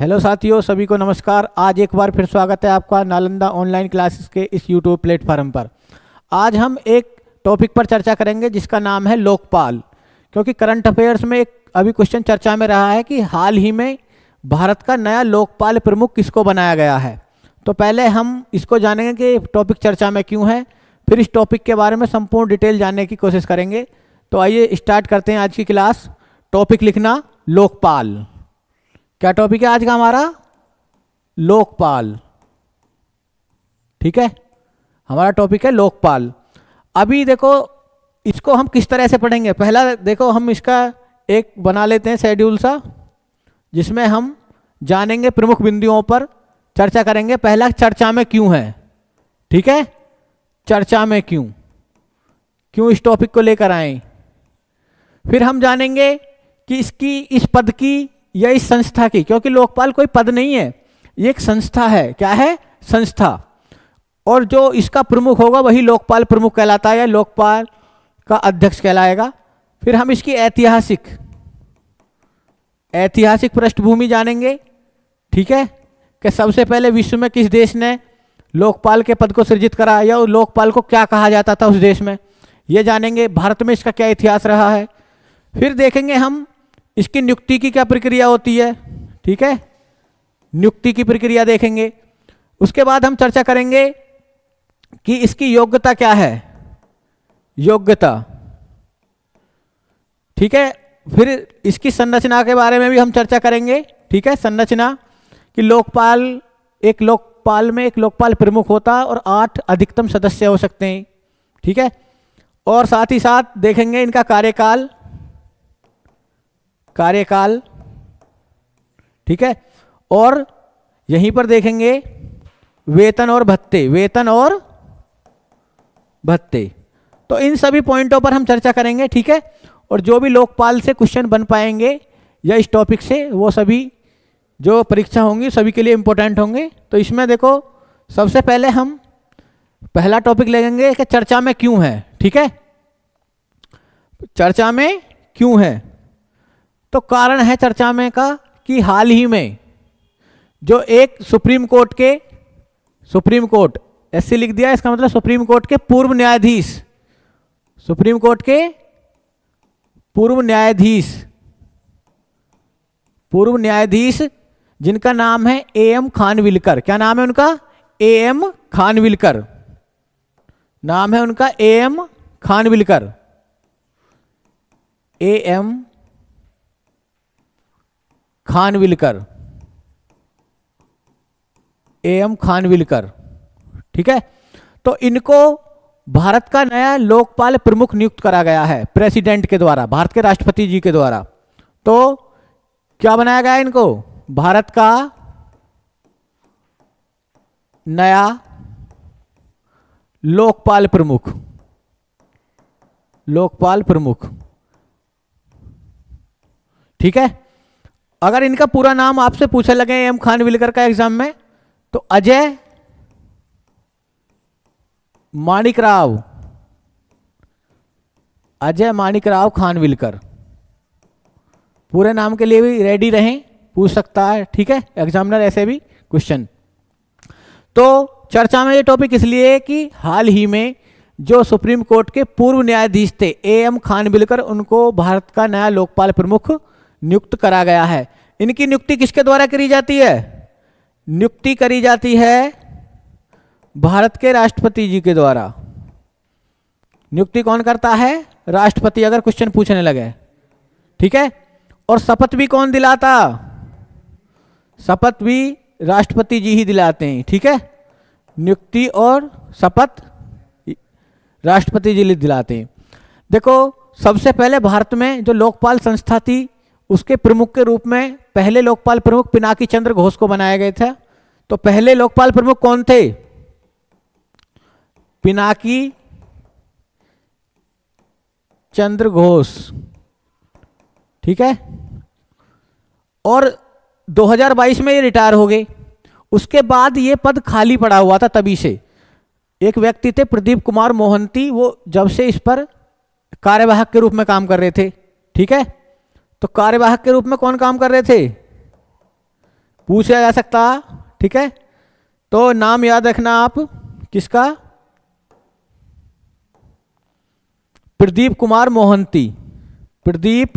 hello साथियों सभी को नमस्कार आज एक बार फिर स्वागत है आपका नालंदा ऑनलाइन क्लासेस के इस यूट्यूब प्लेटफॉर्म पर आज हम एक टॉपिक पर चर्चा करेंगे जिसका नाम है लोकपाल क्योंकि करंट अफेयर्स में एक अभी क्वेश्चन चर्चा में रहा है कि हाल ही में भारत का नया लोकपाल प्रमुख किसको बनाया गया है तो पहले हम इसको जानेंगे कि टॉपिक चर्चा में क्यों है फिर इस टॉपिक के बारे में संपूर्ण डिटेल जानने की कोशिश करेंगे तो आइए स्टार्ट करते हैं आज की क्लास टॉपिक लिखना लोकपाल क्या टॉपिक है आज का हमारा लोकपाल ठीक है हमारा टॉपिक है लोकपाल अभी देखो इसको हम किस तरह से पढ़ेंगे पहला देखो हम इसका एक बना लेते हैं शेड्यूल सा जिसमें हम जानेंगे प्रमुख बिंदुओं पर चर्चा करेंगे पहला चर्चा में क्यों है ठीक है चर्चा में क्यों क्यों इस टॉपिक को लेकर आए फिर हम जानेंगे कि इसकी इस पद की या इस संस्था की क्योंकि लोकपाल कोई पद नहीं है ये एक संस्था है क्या है संस्था और जो इसका प्रमुख होगा वही लोकपाल प्रमुख कहलाता है या लोकपाल का अध्यक्ष कहलाएगा फिर हम इसकी ऐतिहासिक ऐतिहासिक पृष्ठभूमि जानेंगे ठीक है कि सबसे पहले विश्व में किस देश ने लोकपाल के पद को सृजित कराया या लोकपाल को क्या कहा जाता था उस देश में ये जानेंगे भारत में इसका क्या इतिहास रहा है फिर देखेंगे हम इसकी नियुक्ति की क्या प्रक्रिया होती है ठीक है नियुक्ति की प्रक्रिया देखेंगे उसके बाद हम चर्चा करेंगे कि इसकी योग्यता क्या है योग्यता ठीक है फिर इसकी संरचना के बारे में भी हम चर्चा करेंगे ठीक है संरचना कि लोकपाल एक लोकपाल में एक लोकपाल प्रमुख होता है और आठ अधिकतम सदस्य हो सकते हैं ठीक है और साथ ही साथ देखेंगे इनका कार्यकाल कार्यकाल ठीक है और यहीं पर देखेंगे वेतन और भत्ते वेतन और भत्ते तो इन सभी पॉइंटों पर हम चर्चा करेंगे ठीक है और जो भी लोकपाल से क्वेश्चन बन पाएंगे या इस टॉपिक से वो सभी जो परीक्षा होंगी सभी के लिए इम्पोर्टेंट होंगे तो इसमें देखो सबसे पहले हम पहला टॉपिक लेंगे कि चर्चा में क्यों है ठीक है चर्चा में क्यों है तो कारण है चर्चा में का कि हाल ही में जो एक सुप्रीम कोर्ट के सुप्रीम कोर्ट ऐसे लिख दिया इसका मतलब सुप्रीम कोर्ट के पूर्व न्यायाधीश सुप्रीम कोर्ट के पूर्व न्यायाधीश पूर्व न्यायाधीश जिनका नाम है ए एम खानविलकर क्या नाम है उनका ए एम खानविलकर नाम है उनका ए एम खानविलकर ए एम खानविलकर ए एम खानविलकर ठीक है तो इनको भारत का नया लोकपाल प्रमुख नियुक्त करा गया है प्रेसिडेंट के द्वारा भारत के राष्ट्रपति जी के द्वारा तो क्या बनाया गया इनको भारत का नया लोकपाल प्रमुख लोकपाल प्रमुख ठीक है अगर इनका पूरा नाम आपसे पूछा लगे एम खान विलकर का एग्जाम में तो अजय माणिक राव अजय माणिक राव खान विलकर पूरे नाम के लिए भी रेडी रहें पूछ सकता है ठीक है एग्जामिनर ऐसे भी क्वेश्चन तो चर्चा में ये टॉपिक इसलिए कि हाल ही में जो सुप्रीम कोर्ट के पूर्व न्यायाधीश थे ए एम खानविलकर उनको भारत का नया लोकपाल प्रमुख नियुक्त करा गया है इनकी नियुक्ति किसके द्वारा करी जाती है नियुक्ति करी जाती है भारत के राष्ट्रपति जी के द्वारा नियुक्ति कौन करता है राष्ट्रपति अगर क्वेश्चन पूछने लगे ठीक है और शपथ भी कौन दिलाता शपथ भी राष्ट्रपति जी ही दिलाते हैं ठीक है नियुक्ति और शपथ राष्ट्रपति जी दिलाते हैं देखो सबसे पहले भारत में जो लोकपाल संस्था थी उसके प्रमुख के रूप में पहले लोकपाल प्रमुख पिनाकी चंद्र घोष को बनाया गया था तो पहले लोकपाल प्रमुख कौन थे पिनाकी चंद्र घोष ठीक है और 2022 में ये रिटायर हो गए उसके बाद ये पद खाली पड़ा हुआ था तभी से एक व्यक्ति थे प्रदीप कुमार मोहंती वो जब से इस पर कार्यवाहक के रूप में काम कर रहे थे ठीक है तो कार्यवाहक के रूप में कौन काम कर रहे थे पूछा जा सकता ठीक है तो नाम याद रखना आप किसका प्रदीप कुमार मोहंती प्रदीप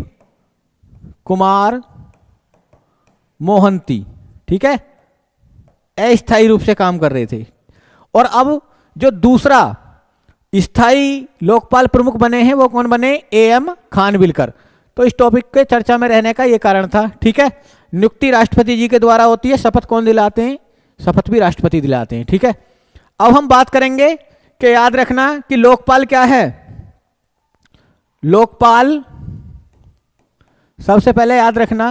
कुमार मोहंती ठीक है अस्थायी रूप से काम कर रहे थे और अब जो दूसरा स्थाई लोकपाल प्रमुख बने हैं वो कौन बने ए एम खानविलकर तो इस टॉपिक के चर्चा में रहने का ये कारण था ठीक है नियुक्ति राष्ट्रपति जी के द्वारा होती है शपथ कौन दिलाते हैं शपथ भी राष्ट्रपति दिलाते हैं ठीक है अब हम बात करेंगे कि याद रखना कि लोकपाल क्या है लोकपाल सबसे पहले याद रखना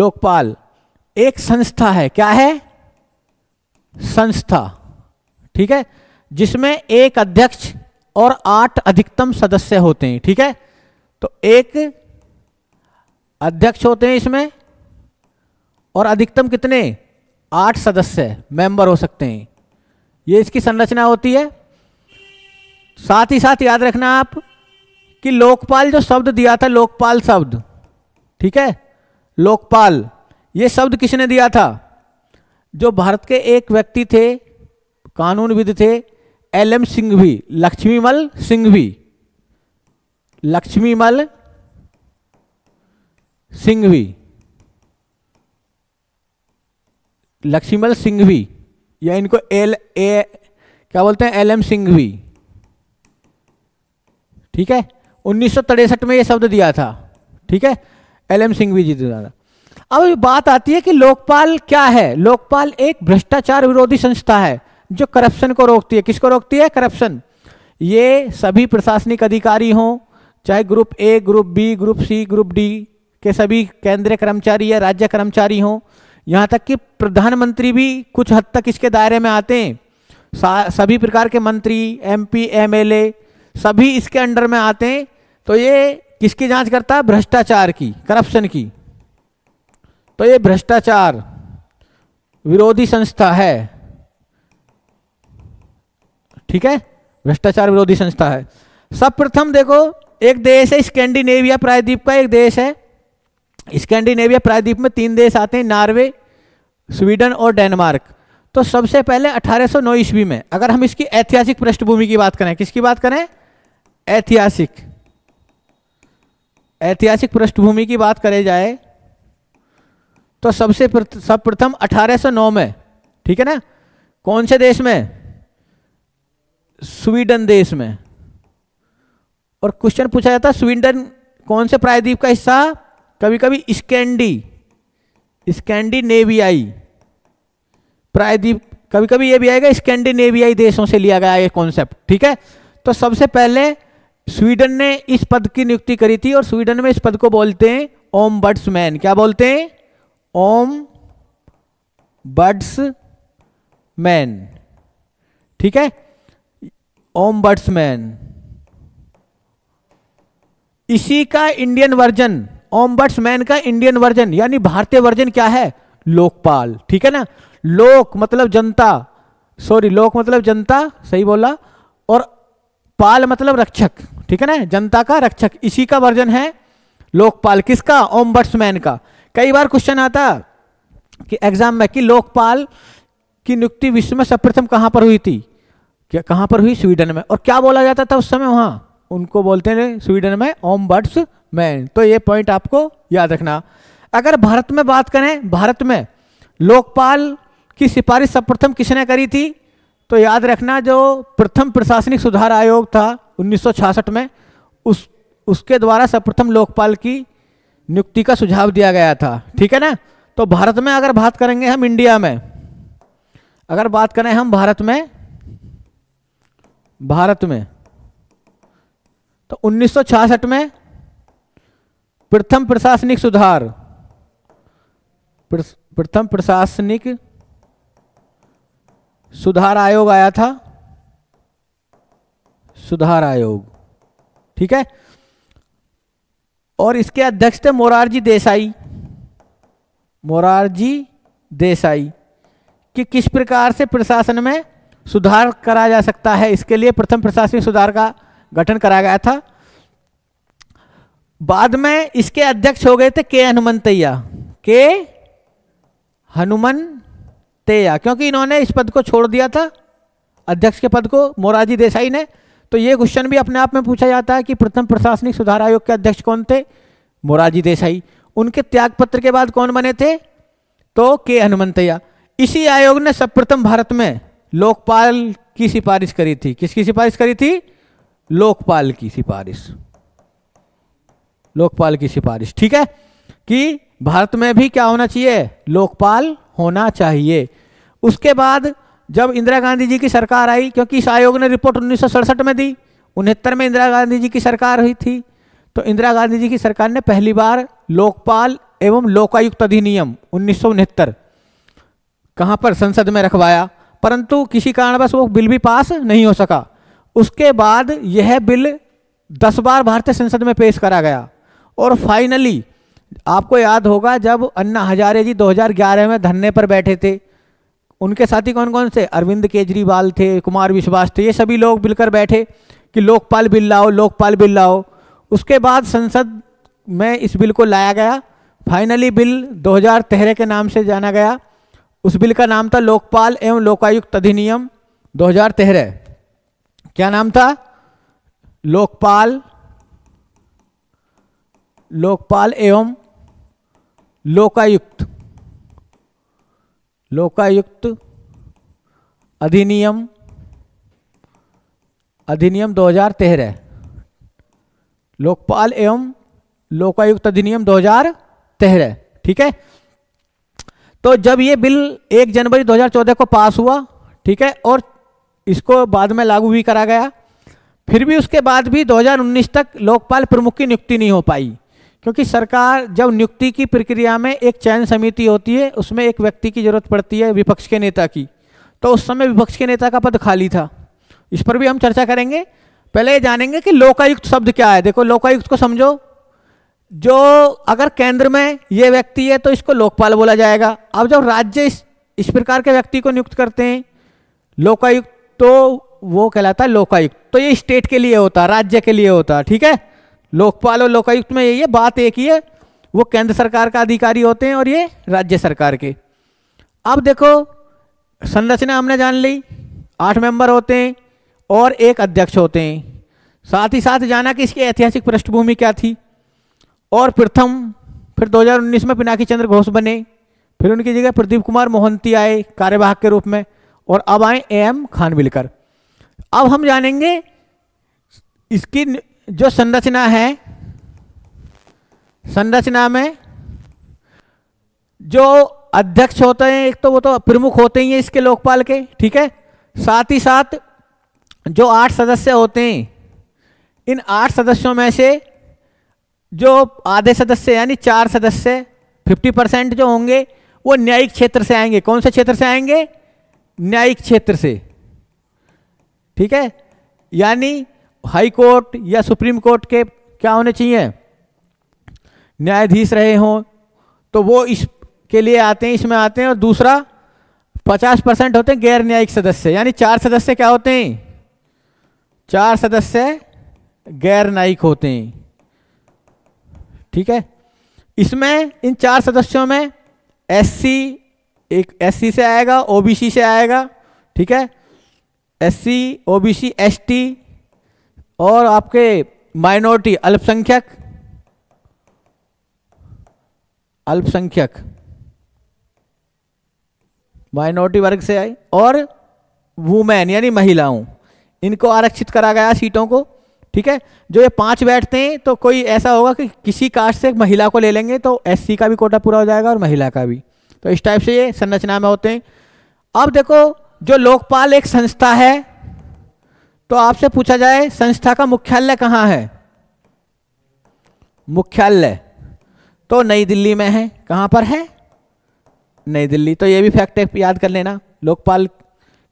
लोकपाल एक संस्था है क्या है संस्था ठीक है जिसमें एक अध्यक्ष और आठ अधिकतम सदस्य होते हैं ठीक है तो एक अध्यक्ष होते हैं इसमें और अधिकतम कितने आठ सदस्य मेंबर हो सकते हैं ये इसकी संरचना होती है साथ ही साथ याद रखना आप कि लोकपाल जो शब्द दिया था लोकपाल शब्द ठीक है लोकपाल ये शब्द किसने दिया था जो भारत के एक व्यक्ति थे कानूनविद थे एल एम सिंघवी लक्ष्मीमल सिंघवी लक्ष्मीमल सिंघवी लक्ष्मीमल सिंघवी या इनको एल ए क्या बोलते हैं एल एम सिंघवी ठीक है उन्नीस में ये शब्द दिया था ठीक है एल एम सिंघवी जी द्वारा अब बात आती है कि लोकपाल क्या है लोकपाल एक भ्रष्टाचार विरोधी संस्था है जो करप्शन को रोकती है किसको रोकती है करप्शन ये सभी प्रशासनिक अधिकारी हों चाहे group A group B group C group D के सभी केंद्रीय कर्मचारी या राज्य कर्मचारी हों यहाँ तक कि प्रधानमंत्री भी कुछ हद तक इसके दायरे में आते हैं सभी प्रकार के मंत्री एमपी एमएलए सभी इसके अंडर में आते हैं तो ये किसकी जांच करता है भ्रष्टाचार की करप्शन की तो ये भ्रष्टाचार विरोधी संस्था है ठीक है भ्रष्टाचार विरोधी संस्था है सब प्रथम देखो एक देश है स्कैंडिनेविया प्रायद्वीप का एक देश है स्कैंडिनेविया प्रायद्वीप में तीन देश आते हैं नॉर्वे स्वीडन और डेनमार्क तो सबसे पहले 1809 ईस्वी में अगर हम इसकी ऐतिहासिक पृष्ठभूमि की बात करें किसकी बात करें ऐतिहासिक ऐतिहासिक पृष्ठभूमि की बात करें जाए तो सबसे सर्वप्रथम अठारह में ठीक है ना कौन से देश में स्वीडन देश में और क्वेश्चन पूछा जाता है स्वीडन कौन से प्रायद्वीप का हिस्सा कभी कभी स्कैंडी स्कैंडी नेवियाई प्रायद्वीप कभी कभी ये भी आएगा स्कैंडी नेवियाई देशों से लिया गया ये कॉन्सेप्ट ठीक है तो सबसे पहले स्वीडन ने इस पद की नियुक्ति करी थी और स्वीडन में इस पद को बोलते हैं ओम मैन क्या बोलते हैं ओम बर्ड्स मैन ठीक है ओम मैन इसी का इंडियन वर्जन ओम्बट्समैन का इंडियन वर्जन यानी भारतीय वर्जन क्या है लोकपाल ठीक है ना लोक मतलब जनता सॉरी लोक मतलब जनता सही बोला और पाल मतलब रक्षक ठीक है ना जनता का रक्षक इसी का वर्जन है लोकपाल किसका ओम्बट्समैन का कई बार क्वेश्चन आता कि एग्जाम में कि लोकपाल की नियुक्ति विश्व में सर्वप्रथम कहां पर हुई थी क्या कहां पर हुई स्वीडन में और क्या बोला जाता था उस समय वहां उनको बोलते हैं स्वीडन में ओम बर्ड्स मैन तो ये पॉइंट आपको याद रखना अगर भारत में बात करें भारत में लोकपाल की सिफारिश सर्वप्रथम किसने करी थी तो याद रखना जो प्रथम प्रशासनिक सुधार आयोग था 1966 में उस उसके द्वारा सर्वप्रथम लोकपाल की नियुक्ति का सुझाव दिया गया था ठीक है ना तो भारत में अगर बात करेंगे हम इंडिया में अगर बात करें हम भारत में भारत में तो 1966 में प्रथम प्रशासनिक सुधार प्रथम प्रशासनिक सुधार आयोग आया था सुधार आयोग ठीक है और इसके अध्यक्ष थे मोरारजी देसाई मोरारजी देसाई कि किस प्रकार से प्रशासन में सुधार करा जा सकता है इसके लिए प्रथम प्रशासनिक सुधार का गठन कराया गया था बाद में इसके अध्यक्ष हो गए थे के हनुमंतैया के हनुमन तेया क्योंकि इन्होंने इस पद को छोड़ दिया था अध्यक्ष के पद को मोराजी देसाई ने तो ये क्वेश्चन भी अपने आप में पूछा जाता है कि प्रथम प्रशासनिक सुधार आयोग के अध्यक्ष कौन थे मोराजी देसाई उनके त्यागपत्र के बाद कौन बने थे तो के हनुमंतैया इसी आयोग ने सर्वप्रथम भारत में लोकपाल की सिफारिश करी थी किसकी सिफारिश करी थी लोकपाल की सिफारिश लोकपाल की सिफारिश ठीक है कि भारत में भी क्या होना चाहिए लोकपाल होना चाहिए उसके बाद जब इंदिरा गांधी जी की सरकार आई क्योंकि इस आयोग ने रिपोर्ट उन्नीस में दी उनहत्तर में इंदिरा गांधी जी की सरकार हुई थी तो इंदिरा गांधी जी की सरकार ने पहली बार लोकपाल एवं लोकायुक्त अधिनियम उन्नीस सौ कहाँ पर संसद में रखवाया परंतु किसी कारणवश वो बिल भी पास नहीं हो सका उसके बाद यह बिल दस बार भारतीय संसद में पेश करा गया और फाइनली आपको याद होगा जब अन्ना हजारे जी 2011 में धरने पर बैठे थे उनके साथी कौन कौन से अरविंद केजरीवाल थे कुमार विश्वास थे ये सभी लोग मिलकर बैठे कि लोकपाल बिल लाओ लोकपाल बिल लाओ उसके बाद संसद में इस बिल को लाया गया फाइनली बिल 2013 के नाम से जाना गया उस बिल का नाम था लोकपाल एवं लोकायुक्त अधिनियम दो हजार क्या नाम था लोकपाल लोकपाल एवं लोकायुक्त लोकायुक्त अधिनियम अधिनियम 2013 लोकपाल एवं लोकायुक्त अधिनियम 2013 ठीक है तो जब ये बिल 1 जनवरी 2014 को पास हुआ ठीक है और इसको बाद में लागू भी करा गया फिर भी उसके बाद भी 2019 तक लोकपाल प्रमुख की नियुक्ति नहीं हो पाई क्योंकि सरकार जब नियुक्ति की प्रक्रिया में एक चयन समिति होती है उसमें एक व्यक्ति की जरूरत पड़ती है विपक्ष के नेता की तो उस समय विपक्ष के नेता का पद खाली था इस पर भी हम चर्चा करेंगे पहले ये जानेंगे कि लोकायुक्त शब्द क्या है देखो लोकायुक्त को समझो जो अगर केंद्र में ये व्यक्ति है तो इसको लोकपाल बोला जाएगा अब जब राज्य इस इस प्रकार के व्यक्ति को नियुक्त करते हैं लोकायुक्त तो वो कहलाता है लोकायुक्त तो ये स्टेट के लिए होता राज्य के लिए होता ठीक है लोकपाल और लोकायुक्त में यही है बात एक ही है वो केंद्र सरकार का अधिकारी होते हैं और ये राज्य सरकार के अब देखो संरचना हमने जान ली आठ मेंबर होते हैं और एक अध्यक्ष होते हैं साथ ही साथ जाना कि इसकी ऐतिहासिक पृष्ठभूमि क्या थी और प्रथम फिर 2019 में पिनाकी चंद्र घोष बने फिर उनकी जगह प्रदीप कुमार मोहंती आए कार्यवाहक के रूप में और अब आए ए एम खानविलकर अब हम जानेंगे इसकी जो संरचना है संरचना में जो अध्यक्ष होते हैं एक तो वो तो प्रमुख होते ही हैं इसके लोकपाल के ठीक है साथ ही साथ जो आठ सदस्य होते हैं इन आठ सदस्यों में से जो आधे सदस्य यानी चार सदस्य 50 परसेंट जो होंगे वो न्यायिक क्षेत्र से आएंगे कौन से क्षेत्र से आएंगे न्यायिक क्षेत्र से ठीक है यानी हाई कोर्ट या सुप्रीम कोर्ट के क्या होने चाहिए न्यायाधीश रहे हों तो वो इस के लिए आते हैं इसमें आते हैं और दूसरा 50 परसेंट होते हैं गैर न्यायिक सदस्य यानी चार सदस्य क्या होते हैं चार सदस्य गैर न्यायिक होते हैं ठीक है इसमें इन चार सदस्यों में एससी एक एससी से आएगा ओबीसी से आएगा ठीक है एससी ओबीसी एसटी और आपके माइनॉरिटी अल्पसंख्यक अल्पसंख्यक माइनॉरिटी वर्ग से आई और वुमेन यानी महिलाओं इनको आरक्षित करा गया सीटों को ठीक है जो ये पांच बैठते हैं तो कोई ऐसा होगा कि किसी कास्ट से महिला को ले लेंगे तो एससी का भी कोटा पूरा हो जाएगा और महिला का भी तो इस टाइप से ये संरचना में होते हैं अब देखो जो लोकपाल एक संस्था है तो आपसे पूछा जाए संस्था का मुख्यालय कहाँ है मुख्यालय तो नई दिल्ली में है कहाँ पर है नई दिल्ली तो ये भी फैक्ट है याद कर लेना लोकपाल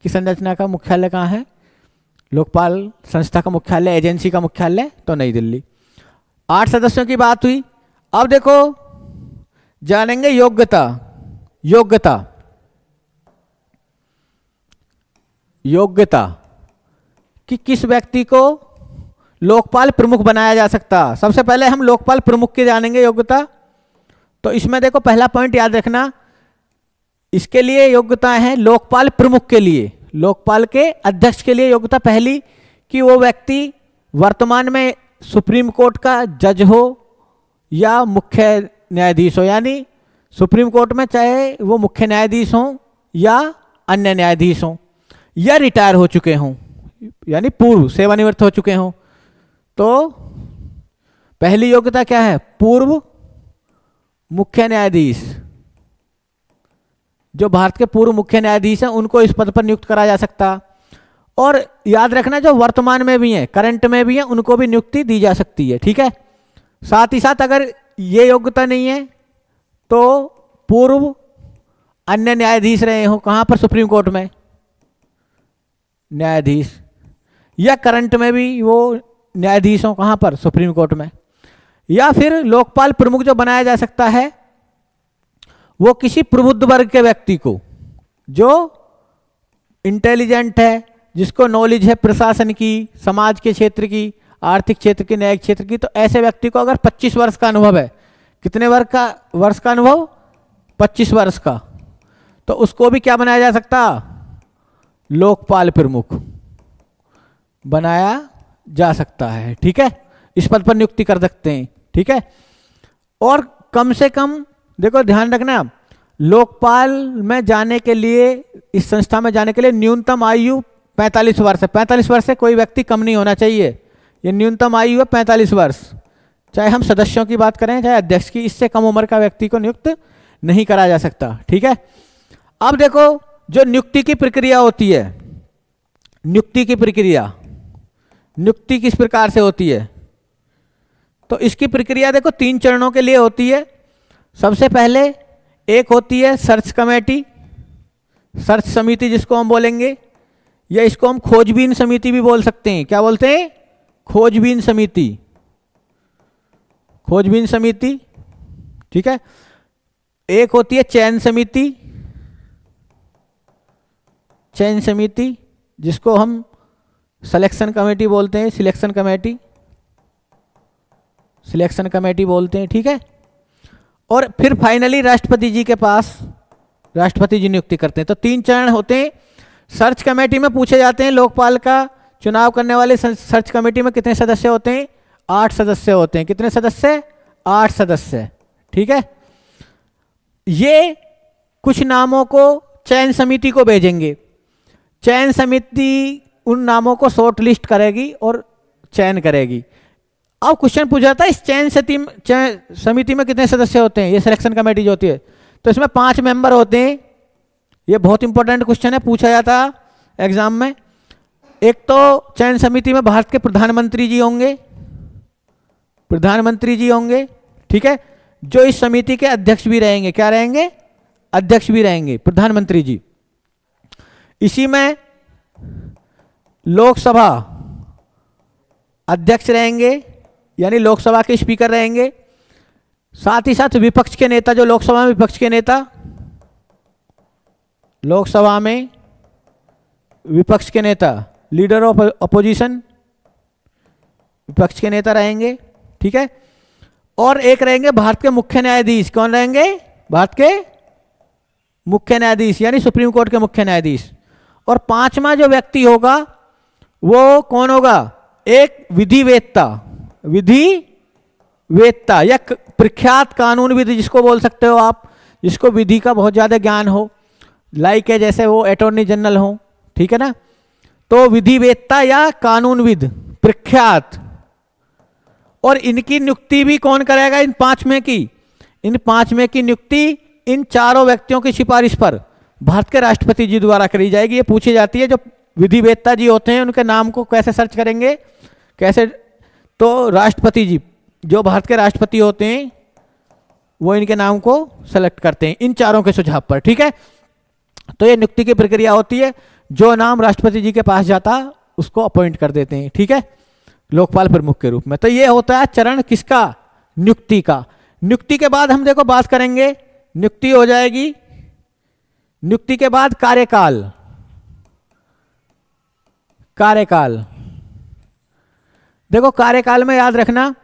की संरचना का मुख्यालय कहाँ है लोकपाल संस्था का मुख्यालय एजेंसी का मुख्यालय तो नई दिल्ली आठ सदस्यों की बात हुई अब देखो जानेंगे योग्यता योग्यता योग्यता कि किस व्यक्ति को लोकपाल प्रमुख बनाया जा सकता सबसे पहले हम लोकपाल प्रमुख के जानेंगे योग्यता तो इसमें देखो पहला पॉइंट याद रखना इसके लिए योग्यता है लोकपाल प्रमुख के लिए लोकपाल के अध्यक्ष के लिए योग्यता पहली कि वो व्यक्ति वर्तमान में सुप्रीम कोर्ट का जज हो या मुख्य न्यायाधीश हो यानी सुप्रीम कोर्ट में चाहे वो मुख्य न्यायाधीश हों या अन्य न्यायाधीश हों या रिटायर हो चुके हों यानी पूर्व सेवानिवृत्त हो चुके हों तो पहली योग्यता क्या है पूर्व मुख्य न्यायाधीश जो भारत के पूर्व मुख्य न्यायाधीश हैं उनको इस पद पर नियुक्त करा जा सकता और याद रखना जो वर्तमान में भी हैं करंट में भी हैं उनको भी नियुक्ति दी जा सकती है ठीक है साथ ही साथ अगर ये योग्यता नहीं है तो पूर्व अन्य न्यायाधीश रहे हो कहां पर सुप्रीम कोर्ट में न्यायाधीश या करंट में भी वो न्यायाधीश हो कहां पर सुप्रीम कोर्ट में या फिर लोकपाल प्रमुख जो बनाया जा सकता है वो किसी प्रबुद्ध वर्ग के व्यक्ति को जो इंटेलिजेंट है जिसको नॉलेज है प्रशासन की समाज के क्षेत्र की आर्थिक क्षेत्र की न्यायिक क्षेत्र की तो ऐसे व्यक्ति को अगर 25 वर्ष का अनुभव है कितने वर्ग का वर्ष का अनुभव 25 वर्ष का तो उसको भी क्या बनाया जा सकता लोकपाल प्रमुख बनाया जा सकता है ठीक है इस पद पर नियुक्ति कर सकते हैं ठीक है और कम से कम देखो ध्यान रखना लोकपाल में जाने के लिए इस संस्था में जाने के लिए न्यूनतम आयु 45 वर्ष है 45 वर्ष से कोई व्यक्ति कम नहीं होना चाहिए ये न्यूनतम आयु है 45 वर्ष चाहे हम सदस्यों की बात करें चाहे अध्यक्ष की इससे कम उम्र का व्यक्ति को नियुक्त नहीं करा जा सकता ठीक है अब देखो जो नियुक्ति की प्रक्रिया होती है नियुक्ति की प्रक्रिया नियुक्ति किस प्रकार से होती है तो इसकी प्रक्रिया देखो तीन चरणों के लिए होती है सबसे पहले एक होती है सर्च कमेटी सर्च समिति जिसको हम बोलेंगे या इसको हम खोजबीन समिति भी बोल सकते हैं क्या बोलते हैं खोजबीन समिति खोजबीन समिति ठीक है एक होती है चयन समिति चयन समिति जिसको हम सिलेक्शन कमेटी बोलते हैं सिलेक्शन कमेटी सिलेक्शन कमेटी बोलते हैं ठीक है और फिर फाइनली राष्ट्रपति जी के पास राष्ट्रपति जी नियुक्ति करते हैं तो तीन चरण होते हैं सर्च कमेटी में पूछे जाते हैं लोकपाल का चुनाव करने वाले सर्च कमेटी में कितने सदस्य होते हैं आठ सदस्य होते हैं कितने सदस्य आठ सदस्य ठीक है ये कुछ नामों को चयन समिति को भेजेंगे चयन समिति उन नामों को शॉर्ट लिस्ट करेगी और चयन करेगी अब क्वेश्चन पूछा था इस चयन समिति समिति में कितने सदस्य होते हैं ये सिलेक्शन कमेटी जो होती है तो इसमें पांच मेंबर होते हैं ये बहुत इंपॉर्टेंट क्वेश्चन है पूछा जाता एग्जाम में एक तो चयन समिति में भारत के प्रधानमंत्री जी होंगे प्रधानमंत्री जी होंगे ठीक है जो इस समिति के अध्यक्ष भी रहेंगे क्या रहेंगे अध्यक्ष भी रहेंगे प्रधानमंत्री जी इसी में लोकसभा अध्यक्ष रहेंगे यानी लोकसभा के स्पीकर रहेंगे साथ ही साथ विपक्ष के नेता जो लोकसभा में विपक्ष के नेता लोकसभा में विपक्ष के नेता लीडर ऑफ अपोजिशन विपक्ष के नेता रहेंगे ठीक है और एक रहेंगे भारत के मुख्य न्यायाधीश कौन रहेंगे भारत के मुख्य न्यायाधीश यानी सुप्रीम कोर्ट के मुख्य न्यायाधीश और पांचवा जो व्यक्ति होगा वो कौन होगा एक विधिवेत्ता विधि वेत्ता या प्रख्यात कानून विधि जिसको बोल सकते हो आप जिसको विधि का बहुत ज़्यादा ज्ञान हो लाइक है जैसे वो अटोर्नी जनरल हो ठीक है ना तो विधिवेत्ता या कानूनविद प्रख्यात और इनकी नियुक्ति भी कौन करेगा इन पांच में की इन पांच में की नियुक्ति इन चारों व्यक्तियों की सिफारिश पर भारत के राष्ट्रपति जी द्वारा करी जाएगी ये पूछी जाती है जो विधिवेदता जी होते हैं उनके नाम को कैसे सर्च करेंगे कैसे तो राष्ट्रपति जी जो भारत के राष्ट्रपति होते हैं वो इनके नाम को सेलेक्ट करते हैं इन चारों के सुझाव पर ठीक है तो ये नियुक्ति की प्रक्रिया होती है जो नाम राष्ट्रपति जी के पास जाता उसको अपॉइंट कर देते हैं ठीक है लोकपाल प्रमुख के रूप में तो यह होता है चरण किसका नियुक्ति का नियुक्ति के बाद हम देखो बात करेंगे नियुक्ति हो जाएगी नियुक्ति के बाद कार्यकाल कार्यकाल देखो कार्यकाल में याद रखना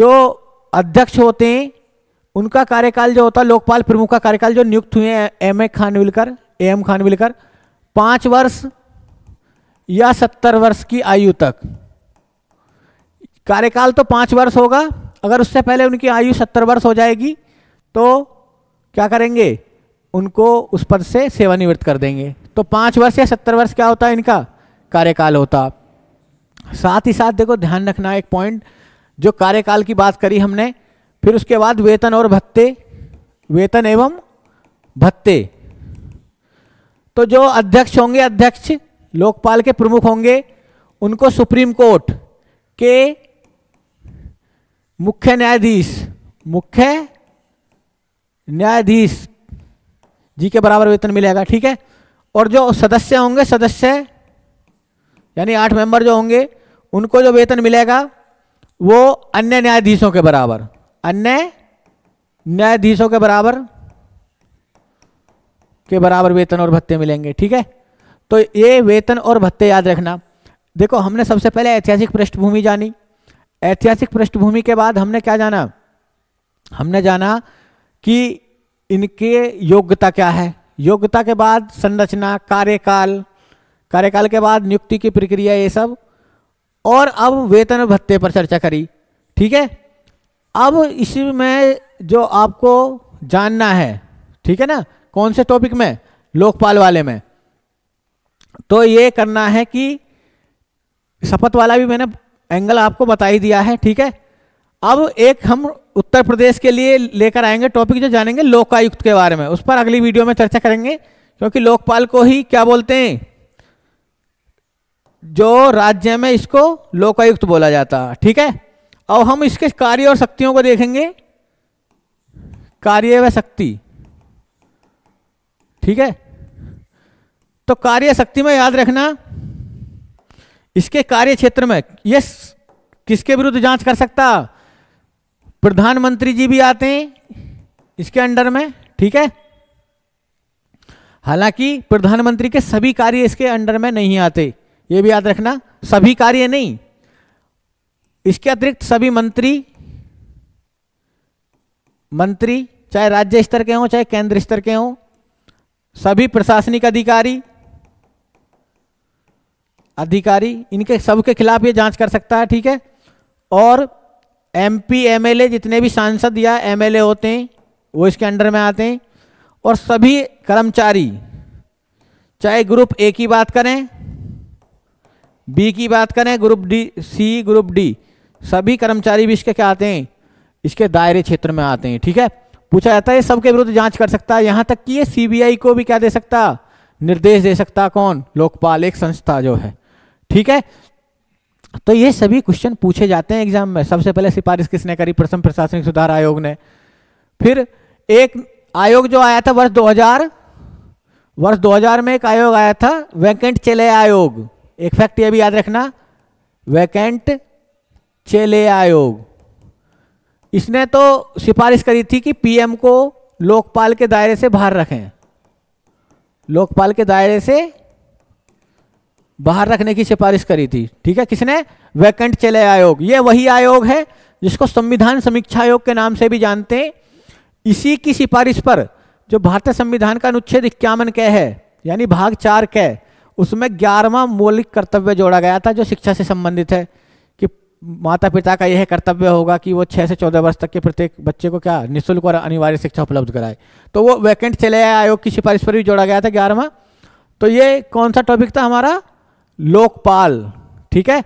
जो अध्यक्ष होते हैं उनका कार्यकाल जो होता है लोकपाल प्रमुख का कार्यकाल जो नियुक्त हुए हैं एम ए खानविलकर ए एम खानविलकर पांच वर्ष या सत्तर वर्ष की आयु तक कार्यकाल तो पाँच वर्ष होगा अगर उससे पहले उनकी आयु सत्तर वर्ष हो जाएगी तो क्या करेंगे उनको उस पद से सेवानिवृत्त कर देंगे तो पाँच वर्ष या सत्तर वर्ष क्या होता है इनका कार्यकाल होता साथ ही साथ देखो ध्यान रखना एक पॉइंट जो कार्यकाल की बात करी हमने फिर उसके बाद वेतन और भत्ते वेतन एवं भत्ते तो जो अध्यक्ष होंगे अध्यक्ष लोकपाल के प्रमुख होंगे उनको सुप्रीम कोर्ट के मुख्य न्यायाधीश मुख्य न्यायाधीश जी के बराबर वेतन मिलेगा ठीक है और जो सदस्य होंगे सदस्य यानी आठ मेंबर जो होंगे उनको जो वेतन मिलेगा वो अन्य न्यायाधीशों के बराबर अन्य न्यायाधीशों के बराबर के बराबर वेतन और भत्ते मिलेंगे ठीक है तो ये वेतन और भत्ते याद रखना देखो हमने सबसे पहले ऐतिहासिक पृष्ठभूमि जानी ऐतिहासिक पृष्ठभूमि के बाद हमने क्या जाना हमने जाना कि इनके योग्यता क्या है योग्यता के बाद संरचना कार्यकाल कार्यकाल के बाद नियुक्ति की प्रक्रिया ये सब और अब वेतन भत्ते पर चर्चा करी ठीक है अब इसी में जो आपको जानना है ठीक है ना कौन से टॉपिक में लोकपाल वाले में तो ये करना है कि शपथ वाला भी मैंने एंगल आपको बता ही दिया है ठीक है अब एक हम उत्तर प्रदेश के लिए लेकर आएंगे टॉपिक जो जानेंगे लोकायुक्त के बारे में उस पर अगली वीडियो में चर्चा करेंगे क्योंकि लोकपाल को ही क्या बोलते हैं जो राज्य में इसको लोकायुक्त बोला जाता ठीक है अब हम इसके कार्य और शक्तियों को देखेंगे कार्य व शक्ति ठीक है तो कार्य शक्ति में याद रखना इसके कार्य क्षेत्र में ये किसके विरुद्ध जांच कर सकता प्रधानमंत्री जी भी आते हैं इसके अंडर में ठीक है हालांकि प्रधानमंत्री के सभी कार्य इसके अंडर में नहीं आते ये भी याद रखना सभी कार्य नहीं इसके अतिरिक्त सभी मंत्री मंत्री चाहे राज्य स्तर के हों चाहे केंद्र स्तर के हों सभी प्रशासनिक अधिकारी अधिकारी इनके सबके खिलाफ ये जांच कर सकता है ठीक है और एमपी एमएलए जितने भी सांसद या एमएलए होते हैं वो इसके अंडर में आते हैं और सभी कर्मचारी चाहे ग्रुप ए की बात करें बी की बात करें group D C group D सभी कर्मचारी भी इसके क्या आते हैं इसके दायरे क्षेत्र में आते हैं ठीक है पूछा जाता है सबके विरुद्ध जांच कर सकता है यहाँ तक कि ये सीबीआई को भी क्या दे सकता निर्देश दे सकता कौन लोकपाल एक संस्था जो है ठीक है तो ये सभी क्वेश्चन पूछे जाते हैं एग्जाम में सबसे पहले सिफारिश किसने करी प्रथम प्रशासनिक सुधार आयोग ने फिर एक आयोग जो आया था वर्ष 2000 वर्ष 2000 में एक आयोग आया था वैकेंट चेले आयोग एक फैक्ट ये भी याद रखना वैकेंट चेले आयोग इसने तो सिफारिश करी थी कि पीएम को लोकपाल के दायरे से बाहर रखें लोकपाल के दायरे से बाहर रखने की सिफारिश करी थी ठीक है किसने वैकेंट चले आयोग ये वही आयोग है जिसको संविधान समीक्षा आयोग के नाम से भी जानते हैं इसी की सिफारिश पर जो भारतीय संविधान का अनुच्छेद इक्यावन कै है यानी भाग चार कै उसमें ग्यारहवा मौलिक कर्तव्य जोड़ा गया था जो शिक्षा से संबंधित है कि माता पिता का यह कर्तव्य होगा कि वो छः से चौदह वर्ष तक के प्रत्येक बच्चे को क्या निःशुल्क और अनिवार्य शिक्षा उपलब्ध कराए तो वो वैकेंट चले आयोग की सिफारिश पर भी जोड़ा गया था ग्यारहवा तो ये कौन सा टॉपिक था हमारा लोकपाल ठीक है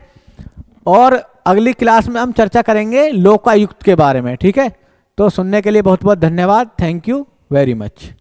और अगली क्लास में हम चर्चा करेंगे लोकायुक्त के बारे में ठीक है तो सुनने के लिए बहुत बहुत धन्यवाद थैंक यू वेरी मच